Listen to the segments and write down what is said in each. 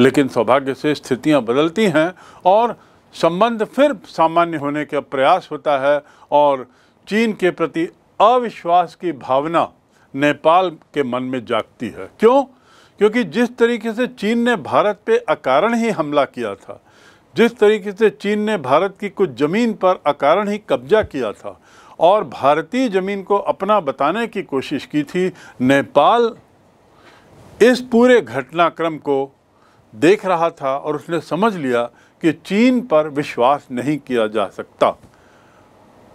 लेकिन सौभाग्य से स्थितियां बदलती हैं और संबंध फिर सामान्य होने का प्रयास होता है और चीन के प्रति अविश्वास की भावना नेपाल के मन में जागती है क्यों क्योंकि जिस तरीके से चीन ने भारत पे अकारण ही हमला किया था जिस तरीके से चीन ने भारत की कुछ ज़मीन पर अकारण ही कब्जा किया था और भारतीय ज़मीन को अपना बताने की कोशिश की थी नेपाल इस पूरे घटनाक्रम को देख रहा था और उसने समझ लिया कि चीन पर विश्वास नहीं किया जा सकता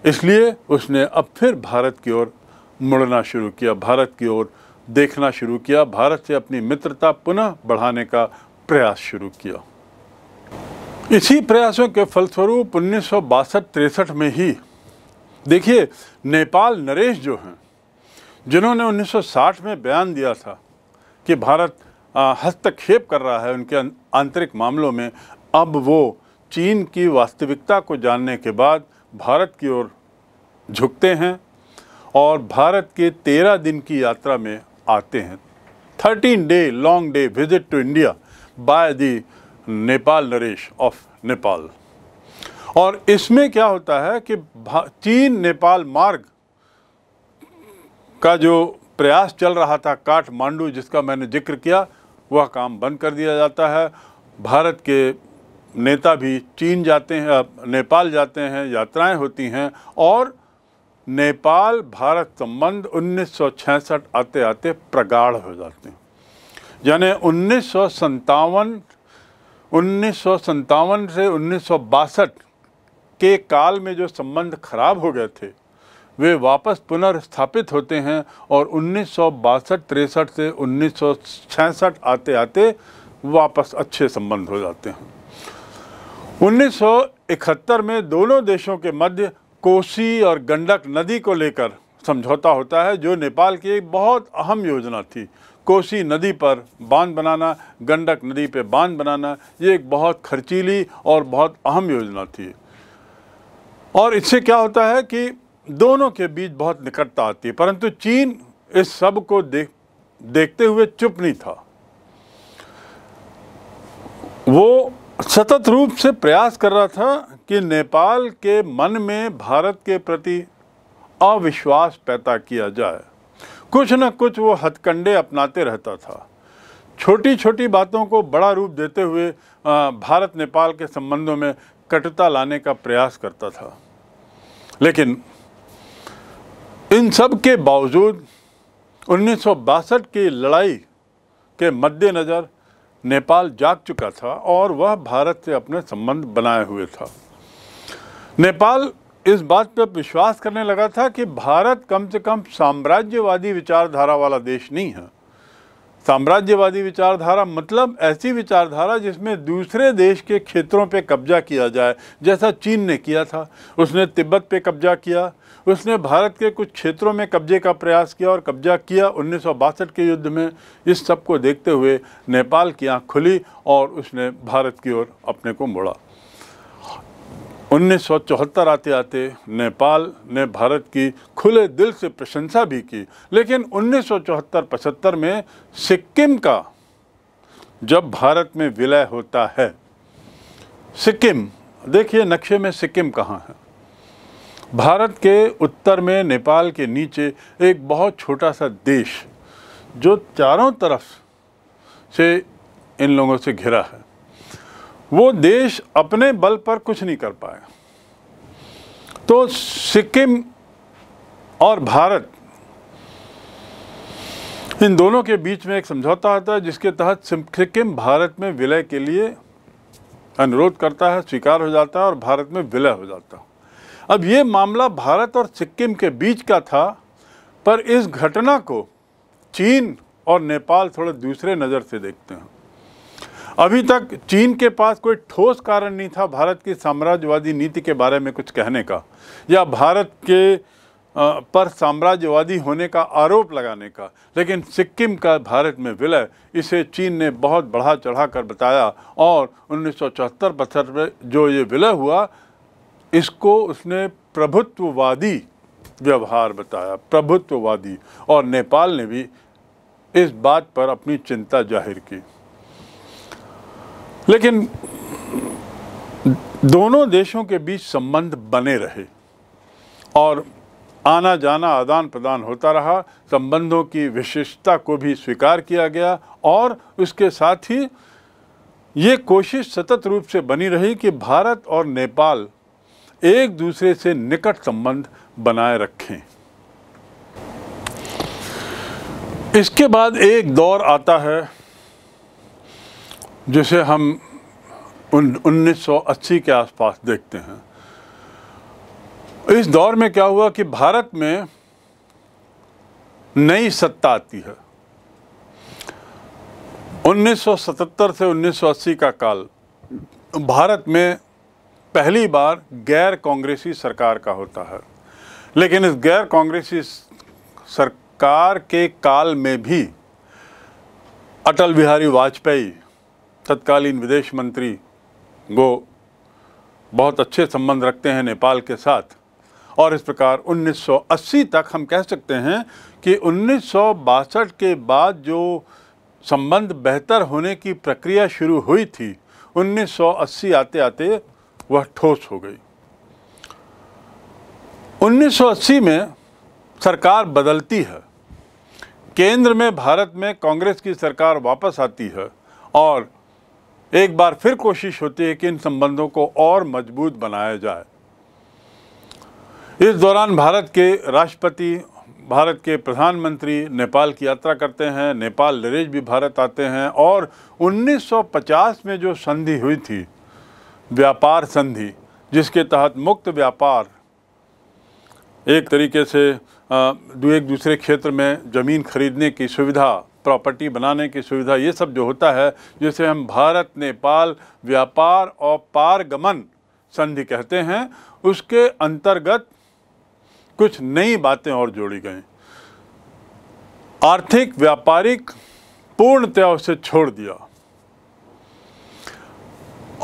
इसलिए उसने अब फिर भारत की ओर मुड़ना शुरू किया भारत की ओर देखना शुरू किया भारत से अपनी मित्रता पुनः बढ़ाने का प्रयास शुरू किया इसी प्रयासों के फलस्वरूप उन्नीस सौ बासठ में ही देखिए नेपाल नरेश जो हैं जिन्होंने 1960 में बयान दिया था कि भारत हस्तक्षेप कर रहा है उनके अं-, आंतरिक मामलों में अब वो चीन की वास्तविकता को जानने के बाद भारत की ओर झुकते हैं और भारत के तेरह दिन की यात्रा में आते हैं thirteen day long day visit to India by the Nepal नरेश ऑफ नेपाल और इसमें क्या होता है कि चीन नेपाल मार्ग का जो प्रयास चल रहा था काठमांडू जिसका मैंने जिक्र किया वह काम बंद कर दिया जाता है भारत के नेता भी चीन जाते हैं नेपाल जाते हैं यात्राएं होती हैं और नेपाल भारत संबंध 1966 आते आते प्रगाढ़ हो जाते हैं यानी उन्नीस सौ से उन्नीस के काल में जो संबंध खराब हो गए थे वे वापस पुनर्स्थापित होते हैं और उन्नीस सौ से उन्नीस आते आते वापस अच्छे संबंध हो जाते हैं 1971 में दोनों देशों के मध्य कोसी और गंडक नदी को लेकर समझौता होता है जो नेपाल की एक बहुत अहम योजना थी कोसी नदी पर बांध बनाना गंडक नदी पर बांध बनाना ये एक बहुत खर्चीली और बहुत अहम योजना थी और इससे क्या होता है कि दोनों के बीच बहुत निकटता आती है परंतु चीन इस सब को देख देखते हुए चुप नहीं था वो सतत रूप से प्रयास कर रहा था कि नेपाल के मन में भारत के प्रति अविश्वास पैदा किया जाए कुछ न कुछ वो हथकंडे अपनाते रहता था छोटी छोटी बातों को बड़ा रूप देते हुए भारत नेपाल के संबंधों में कटुता लाने का प्रयास करता था लेकिन इन सब के बावजूद उन्नीस की लड़ाई के मद्देनज़र नेपाल जाग चुका था और वह भारत से अपने संबंध बनाए हुए था नेपाल इस बात पर विश्वास करने लगा था कि भारत कम से कम साम्राज्यवादी विचारधारा वाला देश नहीं है साम्राज्यवादी विचारधारा मतलब ऐसी विचारधारा जिसमें दूसरे देश के क्षेत्रों पे कब्जा किया जाए जैसा चीन ने किया था उसने तिब्बत पे कब्जा किया उसने भारत के कुछ क्षेत्रों में कब्जे का प्रयास किया और कब्जा किया उन्नीस के युद्ध में इस सब को देखते हुए नेपाल की आँख खुली और उसने भारत की ओर अपने को मोड़ा उन्नीस आते आते नेपाल ने भारत की खुले दिल से प्रशंसा भी की लेकिन उन्नीस सौ पचहत्तर में सिक्किम का जब भारत में विलय होता है सिक्किम देखिए नक्शे में सिक्किम कहाँ है भारत के उत्तर में नेपाल के नीचे एक बहुत छोटा सा देश जो चारों तरफ से इन लोगों से घिरा है वो देश अपने बल पर कुछ नहीं कर पाया तो सिक्किम और भारत इन दोनों के बीच में एक समझौता आता है जिसके तहत सिक्किम भारत में विलय के लिए अनुरोध करता है स्वीकार हो जाता है और भारत में विलय हो जाता है अब ये मामला भारत और सिक्किम के बीच का था पर इस घटना को चीन और नेपाल थोड़ा दूसरे नज़र से देखते हैं अभी तक चीन के पास कोई ठोस कारण नहीं था भारत की साम्राज्यवादी नीति के बारे में कुछ कहने का या भारत के पर साम्राज्यवादी होने का आरोप लगाने का लेकिन सिक्किम का भारत में विलय इसे चीन ने बहुत बढ़ा चढ़ा कर बताया और उन्नीस सौ में जो ये विलय हुआ इसको उसने प्रभुत्ववादी व्यवहार बताया प्रभुत्ववादी और नेपाल ने भी इस बात पर अपनी चिंता जाहिर की लेकिन दोनों देशों के बीच संबंध बने रहे और आना जाना आदान प्रदान होता रहा संबंधों की विशिष्टता को भी स्वीकार किया गया और उसके साथ ही ये कोशिश सतत रूप से बनी रही कि भारत और नेपाल एक दूसरे से निकट संबंध बनाए रखें इसके बाद एक दौर आता है जिसे हम उन 1980 के आसपास देखते हैं इस दौर में क्या हुआ कि भारत में नई सत्ता आती है 1977 से 1980 का काल भारत में पहली बार गैर कांग्रेसी सरकार का होता है लेकिन इस गैर कांग्रेसी सरकार के काल में भी अटल बिहारी वाजपेयी तत्कालीन विदेश मंत्री वो बहुत अच्छे संबंध रखते हैं नेपाल के साथ और इस प्रकार 1980 तक हम कह सकते हैं कि उन्नीस के बाद जो संबंध बेहतर होने की प्रक्रिया शुरू हुई थी 1980 आते आते वह ठोस हो गई 1980 में सरकार बदलती है केंद्र में भारत में कांग्रेस की सरकार वापस आती है और एक बार फिर कोशिश होती है कि इन संबंधों को और मजबूत बनाया जाए इस दौरान भारत के राष्ट्रपति भारत के प्रधानमंत्री नेपाल की यात्रा करते हैं नेपाल नरेज भी भारत आते हैं और 1950 में जो संधि हुई थी व्यापार संधि जिसके तहत मुक्त व्यापार एक तरीके से एक दूसरे क्षेत्र में ज़मीन खरीदने की सुविधा प्रॉपर्टी बनाने की सुविधा ये सब जो होता है जिसे हम भारत नेपाल व्यापार और पारगमन संधि कहते हैं उसके अंतर्गत कुछ नई बातें और जोड़ी गई आर्थिक व्यापारिक पूर्णतया उसे छोड़ दिया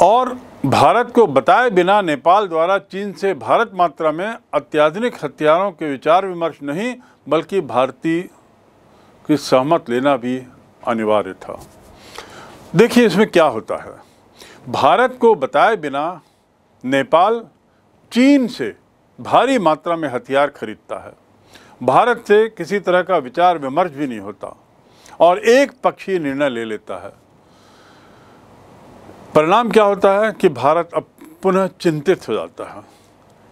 और भारत को बताए बिना नेपाल द्वारा चीन से भारत मात्रा में अत्याधुनिक हथियारों के विचार विमर्श नहीं बल्कि भारतीय कि सहमत लेना भी अनिवार्य था देखिए इसमें क्या होता है भारत को बताए बिना नेपाल चीन से भारी मात्रा में हथियार खरीदता है भारत से किसी तरह का विचार विमर्श भी नहीं होता और एक पक्षीय निर्णय ले लेता है परिणाम क्या होता है कि भारत अब पुनः चिंतित हो जाता है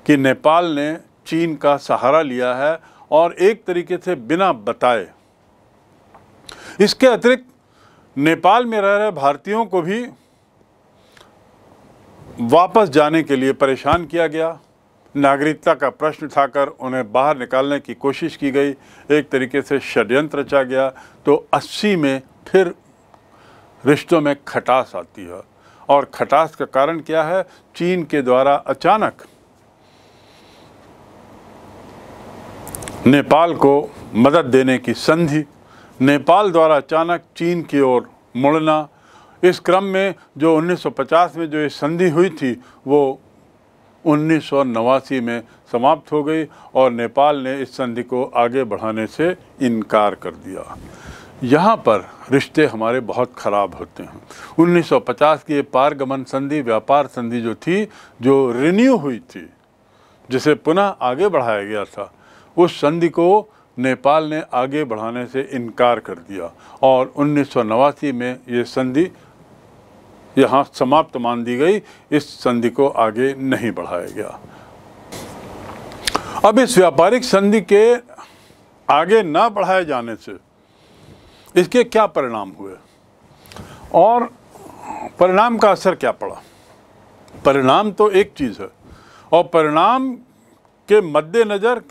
कि नेपाल ने चीन का सहारा लिया है और एक तरीके से बिना बताए इसके अतिरिक्त नेपाल में रह रहे भारतीयों को भी वापस जाने के लिए परेशान किया गया नागरिकता का प्रश्न उठाकर उन्हें बाहर निकालने की कोशिश की गई एक तरीके से षड्यंत्र रचा गया तो 80 में फिर रिश्तों में खटास आती है और खटास का कारण क्या है चीन के द्वारा अचानक नेपाल को मदद देने की संधि नेपाल द्वारा अचानक चीन की ओर मुड़ना इस क्रम में जो 1950 में जो ये संधि हुई थी वो उन्नीस में समाप्त हो गई और नेपाल ने इस संधि को आगे बढ़ाने से इनकार कर दिया यहाँ पर रिश्ते हमारे बहुत ख़राब होते हैं 1950 की ये पारगमन संधि व्यापार संधि जो थी जो रिन्यू हुई थी जिसे पुनः आगे बढ़ाया गया था उस संधि को नेपाल ने आगे बढ़ाने से इनकार कर दिया और उन्नीस में ये संधि यहाँ समाप्त मान दी गई इस संधि को आगे नहीं बढ़ाया गया अब इस व्यापारिक संधि के आगे ना बढ़ाए जाने से इसके क्या परिणाम हुए और परिणाम का असर क्या पड़ा परिणाम तो एक चीज़ है और परिणाम के मद्देनज़र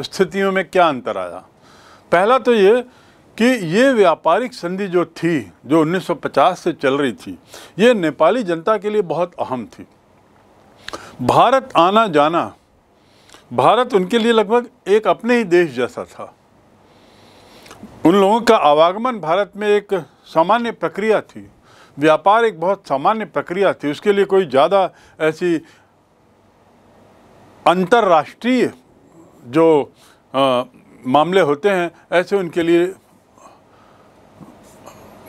स्थितियों में क्या अंतर आया पहला तो ये कि ये व्यापारिक संधि जो थी जो 1950 से चल रही थी ये नेपाली जनता के लिए बहुत अहम थी भारत आना जाना भारत उनके लिए लगभग एक अपने ही देश जैसा था उन लोगों का आवागमन भारत में एक सामान्य प्रक्रिया थी व्यापार एक बहुत सामान्य प्रक्रिया थी उसके लिए कोई ज़्यादा ऐसी अंतर्राष्ट्रीय जो आ, मामले होते हैं ऐसे उनके लिए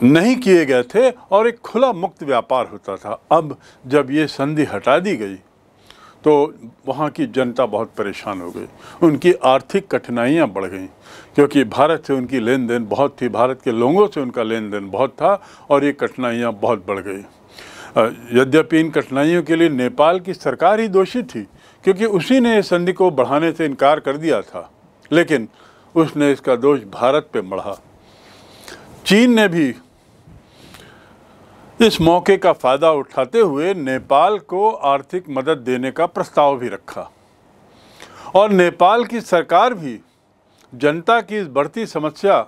नहीं किए गए थे और एक खुला मुक्त व्यापार होता था अब जब ये संधि हटा दी गई तो वहाँ की जनता बहुत परेशान हो गई उनकी आर्थिक कठिनाइयाँ बढ़ गईं क्योंकि भारत से उनकी लेन देन बहुत थी भारत के लोगों से उनका लेन देन बहुत था और ये कठिनाइयाँ बहुत बढ़ गई यद्यपि इन कठिनाइयों के लिए नेपाल की सरकार ही दोषी थी क्योंकि उसी ने इस संधि को बढ़ाने से इनकार कर दिया था लेकिन उसने इसका दोष भारत पे मढ़ा चीन ने भी इस मौके का फ़ायदा उठाते हुए नेपाल को आर्थिक मदद देने का प्रस्ताव भी रखा और नेपाल की सरकार भी जनता की इस बढ़ती समस्या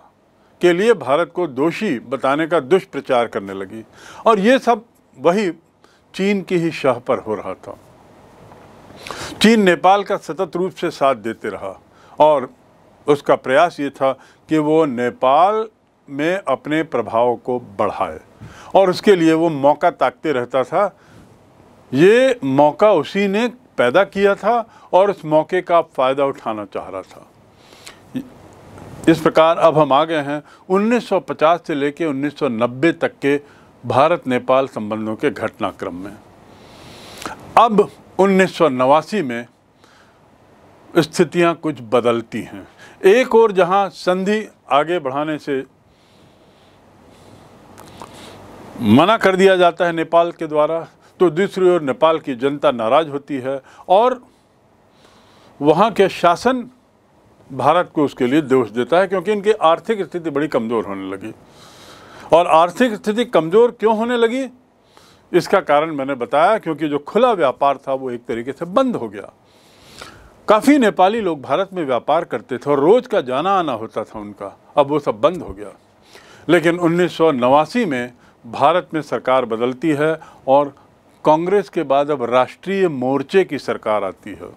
के लिए भारत को दोषी बताने का दुष्प्रचार करने लगी और ये सब वही चीन की ही शाह पर हो रहा था चीन नेपाल का सतत रूप से साथ देते रहा और उसका प्रयास ये था कि वो नेपाल में अपने प्रभाव को बढ़ाए और उसके लिए वो मौका ताकते रहता था ये मौका उसी ने पैदा किया था और उस मौके का फ़ायदा उठाना चाह रहा था इस प्रकार अब हम आ गए हैं 1950 से लेकर 1990 तक के भारत नेपाल संबंधों के घटनाक्रम में अब उन्नीस में स्थितियां कुछ बदलती हैं एक और जहां संधि आगे बढ़ाने से मना कर दिया जाता है नेपाल के द्वारा तो दूसरी ओर नेपाल की जनता नाराज होती है और वहां के शासन भारत को उसके लिए दोष देता है क्योंकि इनकी आर्थिक स्थिति बड़ी कमज़ोर होने लगी और आर्थिक स्थिति कमज़ोर क्यों होने लगी इसका कारण मैंने बताया क्योंकि जो खुला व्यापार था वो एक तरीके से बंद हो गया काफ़ी नेपाली लोग भारत में व्यापार करते थे और रोज़ का जाना आना होता था उनका अब वो सब बंद हो गया लेकिन उन्नीस में भारत में सरकार बदलती है और कांग्रेस के बाद अब राष्ट्रीय मोर्चे की सरकार आती है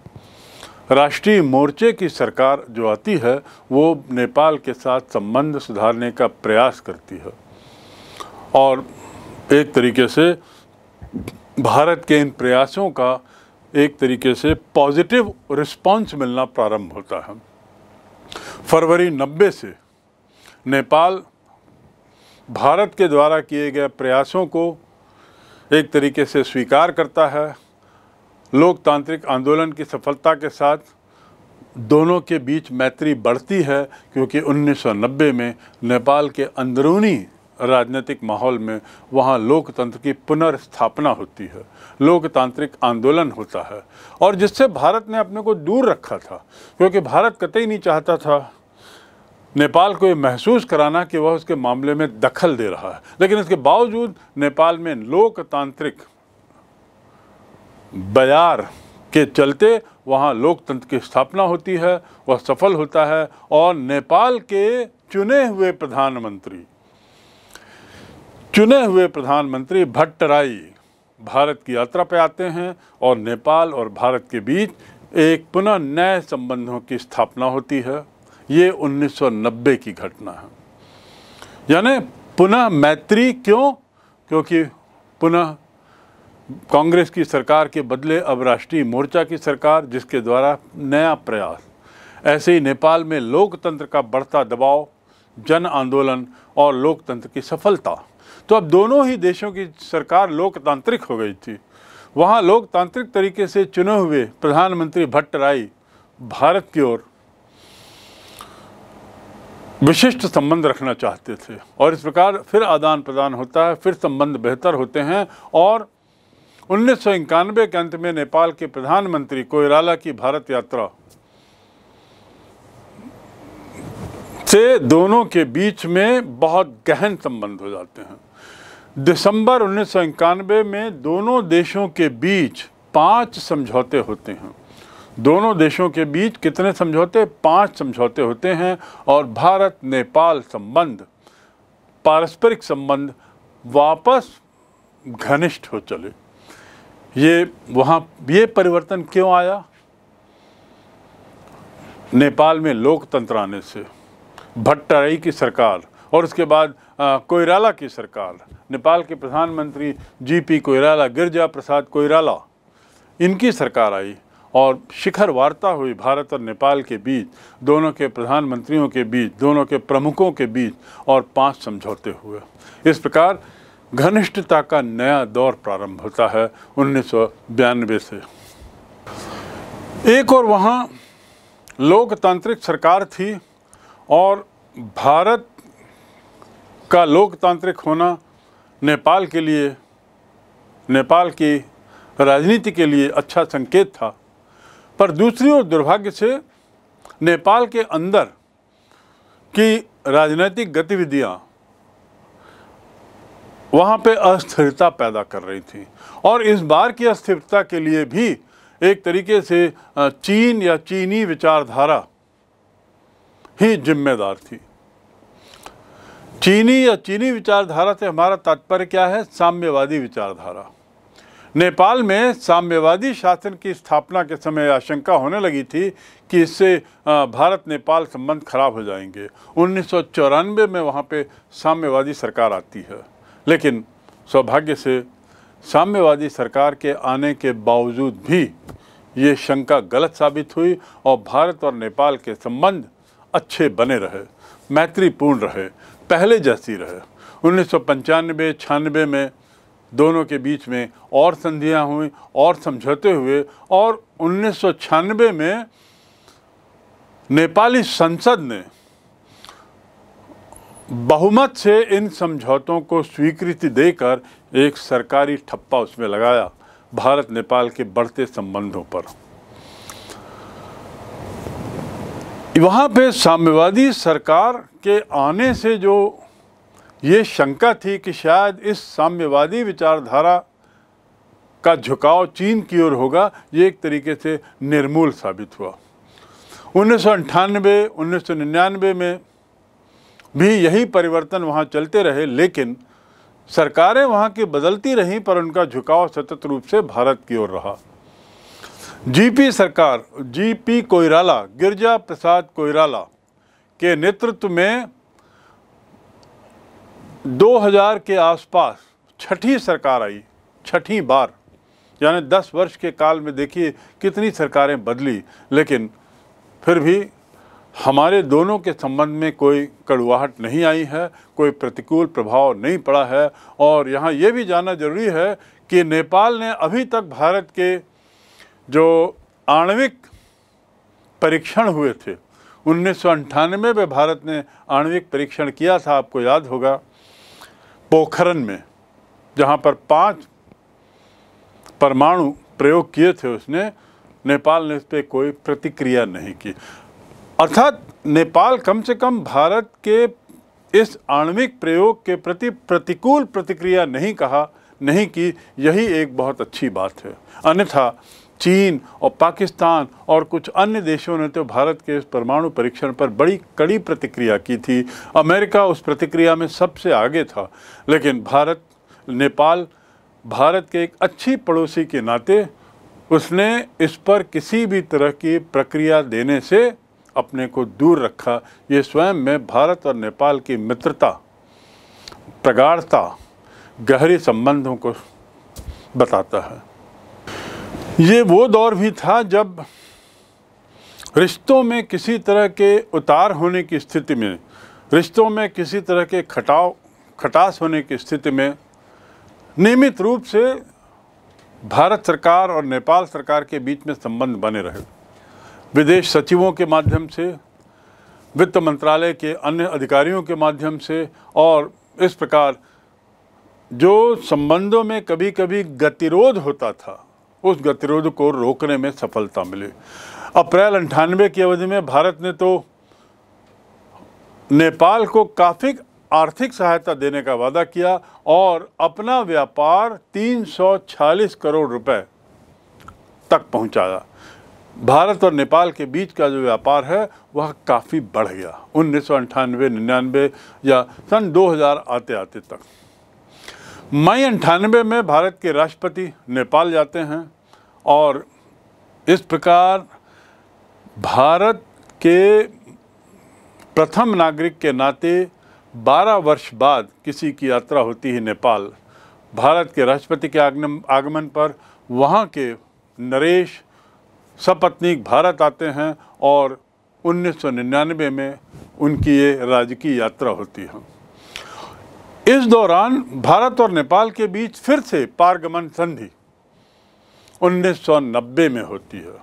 राष्ट्रीय मोर्चे की सरकार जो आती है वो नेपाल के साथ संबंध सुधारने का प्रयास करती है और एक तरीके से भारत के इन प्रयासों का एक तरीके से पॉजिटिव रिस्पांस मिलना प्रारंभ होता है फरवरी नब्बे से नेपाल भारत के द्वारा किए गए प्रयासों को एक तरीके से स्वीकार करता है लोकतांत्रिक आंदोलन की सफलता के साथ दोनों के बीच मैत्री बढ़ती है क्योंकि 1990 में नेपाल के अंदरूनी राजनीतिक माहौल में वहाँ लोकतंत्र की पुनर्स्थापना होती है लोकतांत्रिक आंदोलन होता है और जिससे भारत ने अपने को दूर रखा था क्योंकि भारत कतई नहीं चाहता था नेपाल को ये महसूस कराना कि वह उसके मामले में दखल दे रहा है लेकिन इसके बावजूद नेपाल में लोकतांत्रिक बाजार के चलते वहाँ लोकतंत्र की स्थापना होती है वह सफल होता है और नेपाल के चुने हुए प्रधानमंत्री चुने हुए प्रधानमंत्री भट्टराई भारत की यात्रा पर आते हैं और नेपाल और भारत के बीच एक पुनः नए संबंधों की स्थापना होती है ये 1990 की घटना है यानी पुनः मैत्री क्यों क्योंकि पुनः कांग्रेस की सरकार के बदले अब राष्ट्रीय मोर्चा की सरकार जिसके द्वारा नया प्रयास ऐसे ही नेपाल में लोकतंत्र का बढ़ता दबाव जन आंदोलन और लोकतंत्र की सफलता तो अब दोनों ही देशों की सरकार लोकतांत्रिक हो गई थी वहाँ लोकतांत्रिक तरीके से चुने हुए प्रधानमंत्री भट्ट राय भारत की ओर विशिष्ट संबंध रखना चाहते थे और इस प्रकार फिर आदान प्रदान होता है फिर संबंध बेहतर होते हैं और उन्नीस के अंत में नेपाल के प्रधानमंत्री कोयराला की भारत यात्रा से दोनों के बीच में बहुत गहन संबंध हो जाते हैं दिसंबर उन्नीस में दोनों देशों के बीच पांच समझौते होते हैं दोनों देशों के बीच कितने समझौते पांच समझौते होते हैं और भारत नेपाल संबंध पारस्परिक संबंध वापस घनिष्ठ हो चले ये वहाँ ये परिवर्तन क्यों आया नेपाल में लोकतंत्र आने से भट्टराई की सरकार और उसके बाद कोयराला की सरकार नेपाल के प्रधानमंत्री जीपी कोयराला गिरजा प्रसाद कोयराला इनकी सरकार आई और शिखर वार्ता हुई भारत और नेपाल के बीच दोनों के प्रधानमंत्रियों के बीच दोनों के प्रमुखों के बीच और पांच समझौते हुए इस प्रकार घनिष्ठता का नया दौर प्रारंभ होता है उन्नीस से एक और वहाँ लोकतांत्रिक सरकार थी और भारत का लोकतांत्रिक होना नेपाल के लिए नेपाल की राजनीति के लिए अच्छा संकेत था पर दूसरी ओर दुर्भाग्य से नेपाल के अंदर की राजनीतिक गतिविधियां वहाँ पे अस्थिरता पैदा कर रही थी और इस बार की अस्थिरता के लिए भी एक तरीके से चीन या चीनी विचारधारा ही जिम्मेदार थी चीनी या चीनी विचारधारा से हमारा तात्पर्य क्या है साम्यवादी विचारधारा नेपाल में साम्यवादी शासन की स्थापना के समय आशंका होने लगी थी कि इससे भारत नेपाल संबंध खराब हो जाएंगे उन्नीस में वहाँ पे साम्यवादी सरकार आती है लेकिन सौभाग्य से साम्यवादी सरकार के आने के बावजूद भी ये शंका गलत साबित हुई और भारत और नेपाल के संबंध अच्छे बने रहे मैत्रीपूर्ण रहे पहले जैसी रहे उन्नीस सौ पंचानवे छियानवे में दोनों के बीच में और संधियां हुई और समझौते हुए और उन्नीस सौ में नेपाली संसद ने बहुमत से इन समझौतों को स्वीकृति देकर एक सरकारी ठप्पा उसमें लगाया भारत नेपाल के बढ़ते संबंधों पर वहाँ पे साम्यवादी सरकार के आने से जो ये शंका थी कि शायद इस साम्यवादी विचारधारा का झुकाव चीन की ओर होगा ये एक तरीके से निर्मूल साबित हुआ उन्नीस सौ अंठानवे उन्नीस सौ निन्यानवे में भी यही परिवर्तन वहाँ चलते रहे लेकिन सरकारें वहाँ की बदलती रहीं पर उनका झुकाव सतत रूप से भारत की ओर रहा जीपी सरकार जीपी कोइराला गिरजा प्रसाद कोइराला के नेतृत्व में 2000 के आसपास छठी सरकार आई छठी बार यानी 10 वर्ष के काल में देखिए कितनी सरकारें बदली लेकिन फिर भी हमारे दोनों के संबंध में कोई कड़ुआहट नहीं आई है कोई प्रतिकूल प्रभाव नहीं पड़ा है और यहाँ ये भी जानना जरूरी है कि नेपाल ने अभी तक भारत के जो आणविक परीक्षण हुए थे उन्नीस में भारत ने आणविक परीक्षण किया था आपको याद होगा पोखरन में जहाँ पर पांच परमाणु प्रयोग किए थे उसने नेपाल ने इस पर कोई प्रतिक्रिया नहीं की अर्थात नेपाल कम से कम भारत के इस आणविक प्रयोग के प्रति प्रतिकूल प्रतिक्रिया नहीं कहा नहीं की यही एक बहुत अच्छी बात है अन्यथा चीन और पाकिस्तान और कुछ अन्य देशों ने तो भारत के इस परमाणु परीक्षण पर बड़ी कड़ी प्रतिक्रिया की थी अमेरिका उस प्रतिक्रिया में सबसे आगे था लेकिन भारत नेपाल भारत के एक अच्छी पड़ोसी के नाते उसने इस पर किसी भी तरह की प्रक्रिया देने से अपने को दूर रखा ये स्वयं में भारत और नेपाल की मित्रता प्रगाढ़ता गहरी संबंधों को बताता है ये वो दौर भी था जब रिश्तों में किसी तरह के उतार होने की स्थिति में रिश्तों में किसी तरह के खटाव खटास होने की स्थिति में नियमित रूप से भारत सरकार और नेपाल सरकार के बीच में संबंध बने रहे विदेश सचिवों के माध्यम से वित्त मंत्रालय के अन्य अधिकारियों के माध्यम से और इस प्रकार जो संबंधों में कभी कभी गतिरोध होता था उस गतिरोध को रोकने में सफलता मिली अप्रैल अंठानवे की अवधि में भारत ने तो नेपाल को काफ़ी आर्थिक सहायता देने का वादा किया और अपना व्यापार 340 करोड़ रुपए तक पहुंचाया भारत और नेपाल के बीच का जो व्यापार है वह काफ़ी बढ़ गया उन्नीस सौ निन्यानवे या सन 2000 आते आते तक मई अंठानवे में भारत के राष्ट्रपति नेपाल जाते हैं और इस प्रकार भारत के प्रथम नागरिक के नाते 12 वर्ष बाद किसी की यात्रा होती है नेपाल भारत के राष्ट्रपति के आगमन आगमन पर वहाँ के नरेश सपत्नीक भारत आते हैं और 1999 में उनकी ये राजकीय यात्रा होती है इस दौरान भारत और नेपाल के बीच फिर से पारगमन संधि 1990 में होती है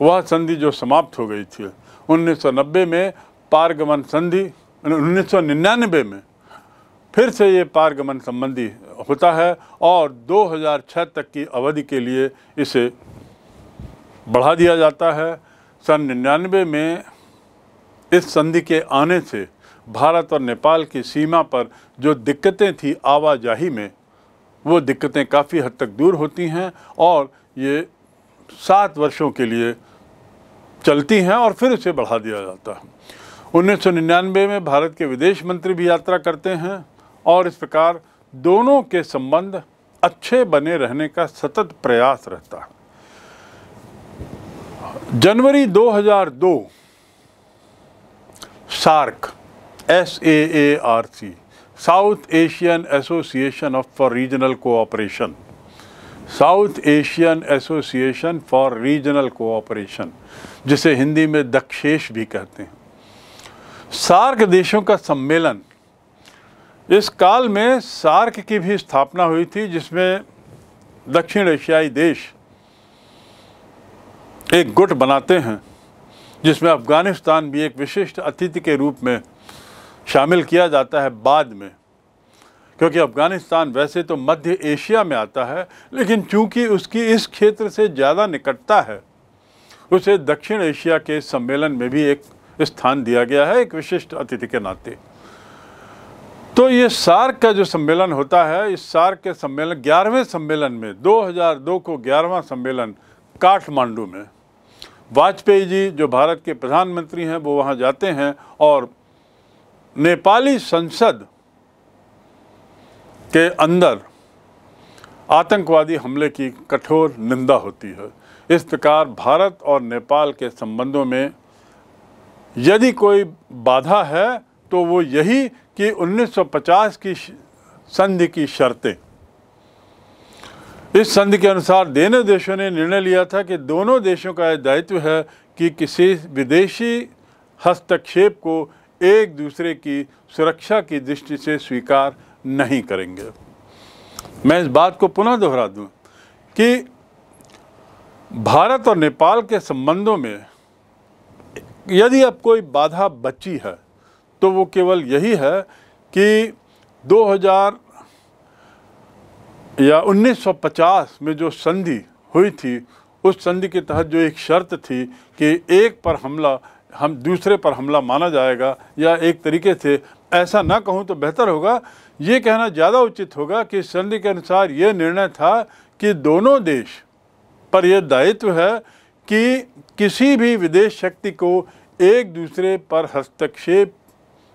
वह संधि जो समाप्त हो गई थी 1990 में पारगमन संधि 1999 में फिर से ये पारगमन संबंधी होता है और 2006 तक की अवधि के लिए इसे बढ़ा दिया जाता है सन निन्यानवे में इस संधि के आने से भारत और नेपाल की सीमा पर जो दिक्कतें थी आवाजाही में वो दिक्कतें काफ़ी हद तक दूर होती हैं और ये सात वर्षों के लिए चलती हैं और फिर उसे बढ़ा दिया जाता है उन्नीस में भारत के विदेश मंत्री भी यात्रा करते हैं और इस प्रकार दोनों के संबंध अच्छे बने रहने का सतत प्रयास रहता है जनवरी 2002 SAARC S A A R C South Asian Association of for Regional Cooperation South Asian Association for Regional Cooperation जिसे हिंदी में दक्षेश भी कहते हैं सार्क देशों का सम्मेलन इस काल में सार्क की भी स्थापना हुई थी जिसमें दक्षिण एशियाई देश एक गुट बनाते हैं जिसमें अफ़गानिस्तान भी एक विशिष्ट अतिथि के रूप में शामिल किया जाता है बाद में क्योंकि अफ़गानिस्तान वैसे तो मध्य एशिया में आता है लेकिन चूंकि उसकी इस क्षेत्र से ज़्यादा निकटता है उसे दक्षिण एशिया के सम्मेलन में भी एक स्थान दिया गया है एक विशिष्ट अतिथि के नाते तो ये सार्क का जो सम्मेलन होता है इस सार्क के सम्मेलन ग्यारहवें सम्मेलन में 2002 को ग्यारहवा सम्मेलन काठमांडू में वाजपेयी जी जो भारत के प्रधानमंत्री हैं वो वहाँ जाते हैं और नेपाली संसद के अंदर आतंकवादी हमले की कठोर निंदा होती है इस प्रकार भारत और नेपाल के संबंधों में यदि कोई बाधा है तो वो यही कि 1950 की संधि की शर्तें इस संधि के अनुसार दोनों देशों ने निर्णय लिया था कि दोनों देशों का यह दायित्व है कि किसी विदेशी हस्तक्षेप को एक दूसरे की सुरक्षा की दृष्टि से स्वीकार नहीं करेंगे मैं इस बात को पुनः दोहरा दूं कि भारत और नेपाल के संबंधों में यदि अब कोई बाधा बची है तो वो केवल यही है कि 2000 या 1950 में जो संधि हुई थी उस संधि के तहत जो एक शर्त थी कि एक पर हमला हम दूसरे पर हमला माना जाएगा या एक तरीके से ऐसा ना कहूँ तो बेहतर होगा ये कहना ज़्यादा उचित होगा कि संधि के अनुसार ये निर्णय था कि दोनों देश पर यह दायित्व है कि किसी भी विदेश शक्ति को एक दूसरे पर हस्तक्षेप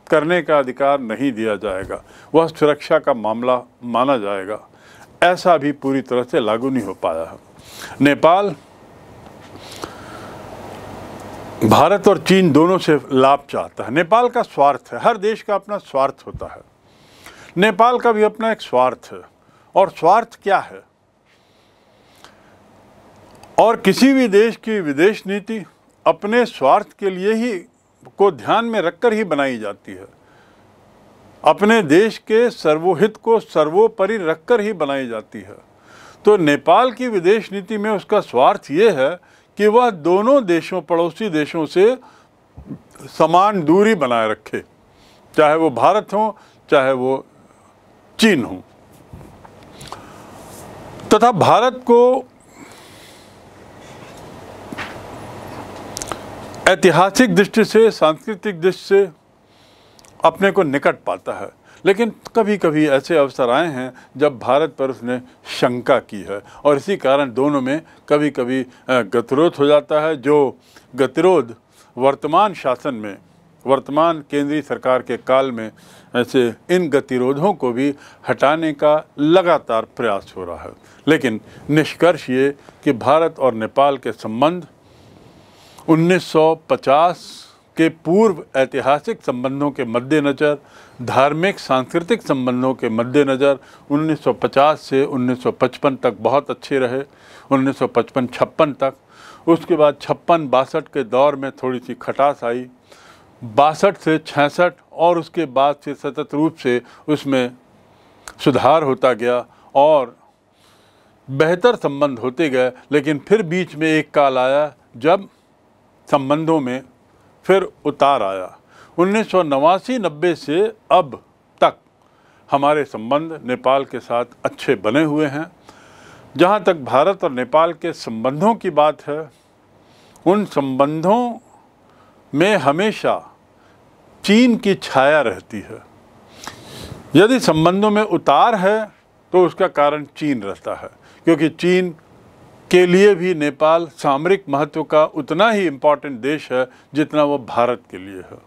करने का अधिकार नहीं दिया जाएगा वह सुरक्षा का मामला माना जाएगा ऐसा भी पूरी तरह से लागू नहीं हो पाया है नेपाल भारत और चीन दोनों से लाभ चाहता है नेपाल का स्वार्थ है हर देश का अपना स्वार्थ होता है नेपाल का भी अपना एक स्वार्थ है और स्वार्थ क्या है और किसी भी देश की विदेश नीति अपने स्वार्थ के लिए ही को ध्यान में रखकर ही बनाई जाती है अपने देश के सर्वोहित को सर्वोपरि रखकर ही बनाई जाती है तो नेपाल की विदेश नीति में उसका स्वार्थ ये है कि वह दोनों देशों पड़ोसी देशों से समान दूरी बनाए रखे चाहे वो भारत हो चाहे वो चीन हो तथा भारत को ऐतिहासिक दृष्टि से सांस्कृतिक दृष्टि से अपने को निकट पाता है लेकिन कभी कभी ऐसे अवसर आए हैं जब भारत पर उसने शंका की है और इसी कारण दोनों में कभी कभी गतिरोध हो जाता है जो गतिरोध वर्तमान शासन में वर्तमान केंद्रीय सरकार के काल में ऐसे इन गतिरोधों को भी हटाने का लगातार प्रयास हो रहा है लेकिन निष्कर्ष ये कि भारत और नेपाल के संबंध 1950 के पूर्व ऐतिहासिक संबंधों के मद्देनज़र धार्मिक सांस्कृतिक संबंधों के मद्देनज़र 1950 से 1955 तक बहुत अच्छे रहे 1955-56 तक उसके बाद छप्पन बासठ के दौर में थोड़ी सी खटास आई बासठ से छसठ और उसके बाद से सतत रूप से उसमें सुधार होता गया और बेहतर संबंध होते गए लेकिन फिर बीच में एक काल आया जब संबंधों में फिर उतार आया उन्नीस सौ नवासी नब्बे से अब तक हमारे संबंध नेपाल के साथ अच्छे बने हुए हैं जहाँ तक भारत और नेपाल के संबंधों की बात है उन संबंधों में हमेशा चीन की छाया रहती है यदि संबंधों में उतार है तो उसका कारण चीन रहता है क्योंकि चीन के लिए भी नेपाल सामरिक महत्व का उतना ही इम्पॉर्टेंट देश है जितना वो भारत के लिए है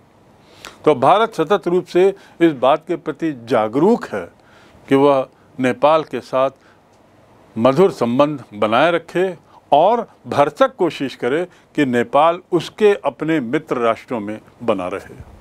तो भारत सतत रूप से इस बात के प्रति जागरूक है कि वह नेपाल के साथ मधुर संबंध बनाए रखे और भरसक कोशिश करे कि नेपाल उसके अपने मित्र राष्ट्रों में बना रहे